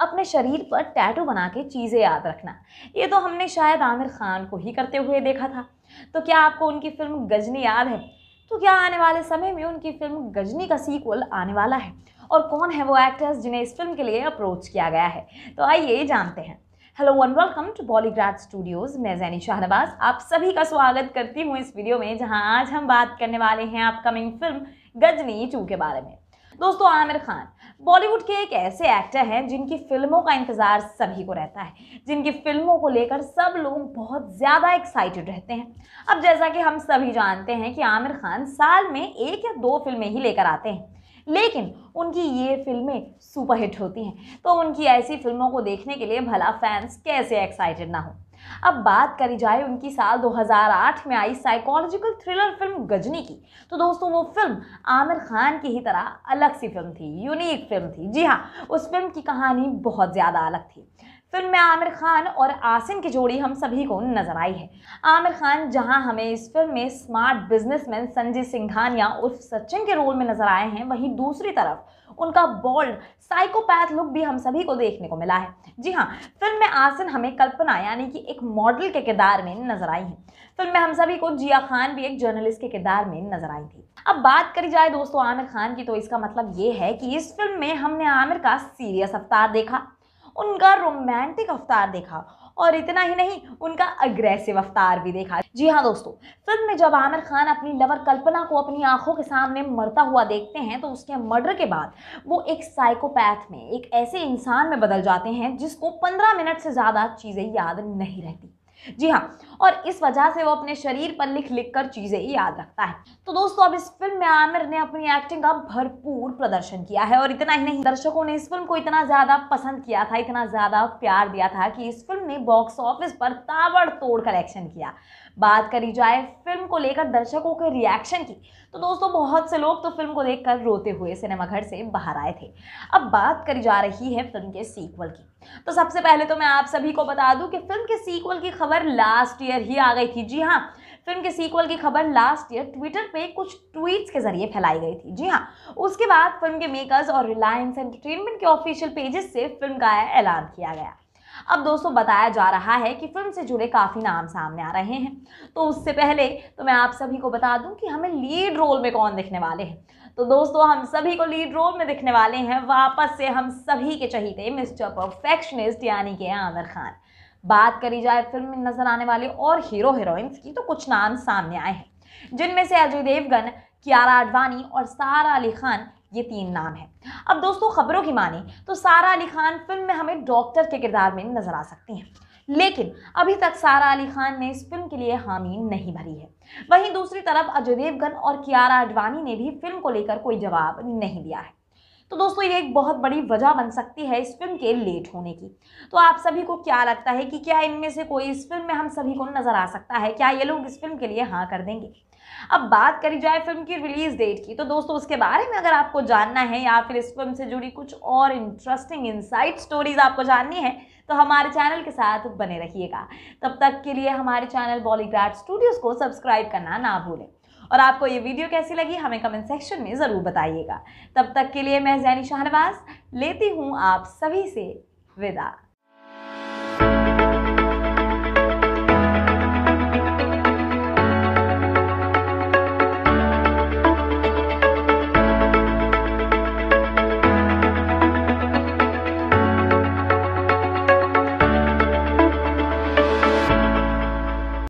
अपने शरीर पर टैटू बना के चीज़ें याद रखना ये तो हमने शायद आमिर खान को ही करते हुए देखा था तो क्या आपको उनकी फिल्म गजनी याद है तो क्या आने वाले समय में उनकी फिल्म गजनी का सीक्वल आने वाला है और कौन है वो एक्टर्स जिन्हें इस फिल्म के लिए अप्रोच किया गया है तो आइए जानते हैं hello one welcome to Bollygrad studios मैं जैनी शाहनवाज आप सभी का स्वागत करती हूँ इस वीडियो में जहाँ आज हम बात करने वाले हैं अपकमिंग फिल्म गजनी टू के बारे में दोस्तों आमिर खान बॉलीवुड के एक ऐसे एक्टर हैं जिनकी फिल्मों का इंतज़ार सभी को रहता है जिनकी फिल्मों को लेकर सब लोग बहुत ज़्यादा एक्साइटेड रहते हैं अब जैसा कि हम सभी जानते हैं कि आमिर खान साल में एक या दो फिल्में ही लेकर आते हैं लेकिन उनकी ये फिल्में सुपरहिट होती हैं तो उनकी ऐसी फिल्मों को देखने के लिए भला फैंस कैसे एक्साइटेड ना हो अब बात करी जाए उनकी साल 2008 में आई साइकोलॉजिकल थ्रिलर फिल्म गजनी की तो दोस्तों वो फिल्म आमिर खान की ही तरह अलग सी फिल्म थी यूनिक फिल्म थी जी हाँ उस फिल्म की कहानी बहुत ज़्यादा अलग थी फिल्म में आमिर खान और आसिम की जोड़ी हम सभी को नजर आई है आमिर खान जहां हमें इस फिल्म में स्मार्ट बिजनेसमैन संजय सिंघानिया उर्फ सचिन के रोल में नजर आए हैं वहीं दूसरी तरफ उनका बोल्ड साइकोपैथ लुक भी हम सभी को देखने को मिला है जी हाँ फिल्म में आसिन हमें कल्पना यानी कि एक मॉडल के किरदार में नजर आई है फिल्म में हम सभी को जिया खान भी एक जर्नलिस्ट के किरदार में नजर आई थी अब बात करी जाए दोस्तों आमिर खान की तो इसका मतलब ये है कि इस फिल्म में हमने आमिर का सीरियस अवतार देखा उनका रोमांटिक अवतार देखा और इतना ही नहीं उनका अग्रेसिव अवतार भी देखा जी हाँ दोस्तों फिल्म में जब आमिर खान अपनी लवर कल्पना को अपनी आंखों के सामने मरता हुआ देखते हैं तो उसके मर्डर के बाद वो एक साइकोपैथ में एक ऐसे इंसान में बदल जाते हैं जिसको पंद्रह मिनट से ज़्यादा चीज़ें याद नहीं रहती जी हाँ और इस वजह से वो अपने शरीर पर लिख लिख कर चीज़ें याद रखता है तो दोस्तों अब इस फिल्म में आमिर ने अपनी एक्टिंग का भरपूर प्रदर्शन किया है और इतना ही नहीं दर्शकों ने इस फिल्म को इतना ज़्यादा पसंद किया था इतना ज़्यादा प्यार दिया था कि इस फिल्म ने बॉक्स ऑफिस पर ताबड़तोड़ कलेक्शन किया बात करी जाए फिल्म को लेकर दर्शकों के रिएक्शन की तो दोस्तों बहुत से लोग तो फिल्म को देखकर रोते हुए सिनेमाघर से बाहर आए थे अब बात करी जा रही है फिल्म के सीक्वल की तो सबसे पहले तो मैं आप सभी को बता दूं कि फिल्म के सीक्वल की खबर लास्ट ईयर ही आ गई थी जी हाँ फिल्म के सीक्वल की खबर लास्ट ईयर ट्विटर पे कुछ ट्वीट्स के जरिए फैलाई गई थी जी हाँ उसके बाद फिल्म के मेकर्स और रिलायंस एंटरटेनमेंट के ऑफिशियल पेजेस से फिल्म का ऐलान किया गया अब दोस्तों बताया जा रहा है कि फिल्म से जुड़े काफ़ी नाम सामने आ रहे हैं तो उससे पहले तो मैं आप सभी को बता दूं कि हमें लीड रोल में कौन दिखने वाले हैं तो दोस्तों हम सभी को लीड रोल में दिखने वाले हैं वापस से हम सभी के चहीते मिस्टर परफेक्शनिस्ट यानी कि आमिर खान बात करी जाए फिल्म में नजर आने वाले और हीरो हीरोइंस की तो कुछ नाम सामने आए हैं जिनमें से अजय देवगन कियारा आडवाणी और सारा अली खान ये तीन नाम है अब दोस्तों खबरों की माने तो सारा अली खान फिल्म में हमें डॉक्टर के किरदार में नजर आ सकती हैं लेकिन अभी तक सारा अली खान ने इस फिल्म के लिए हामी नहीं भरी है वहीं दूसरी तरफ अजय देवगन और कियारा आडवाणी ने भी फिल्म को लेकर कोई जवाब नहीं दिया है तो दोस्तों ये एक बहुत बड़ी वजह बन सकती है इस फिल्म के लेट होने की तो आप सभी को क्या लगता है कि क्या इनमें से कोई इस फिल्म में हम सभी को नज़र आ सकता है क्या ये लोग इस फिल्म के लिए हाँ कर देंगे अब बात करी जाए फिल्म की रिलीज डेट की तो दोस्तों उसके बारे में अगर आपको जानना है या फिर इस फिल्म से जुड़ी कुछ और इंटरेस्टिंग इनसाइट स्टोरीज आपको जाननी है तो हमारे चैनल के साथ बने रहिएगा तब तक के लिए हमारे चैनल बॉलीग्राड स्टूडियोज़ को सब्सक्राइब करना ना भूलें और आपको ये वीडियो कैसी लगी हमें कमेंट सेक्शन में ज़रूर बताइएगा तब तक के लिए मैं जैनी शाहनवाज लेती हूँ आप सभी से विदा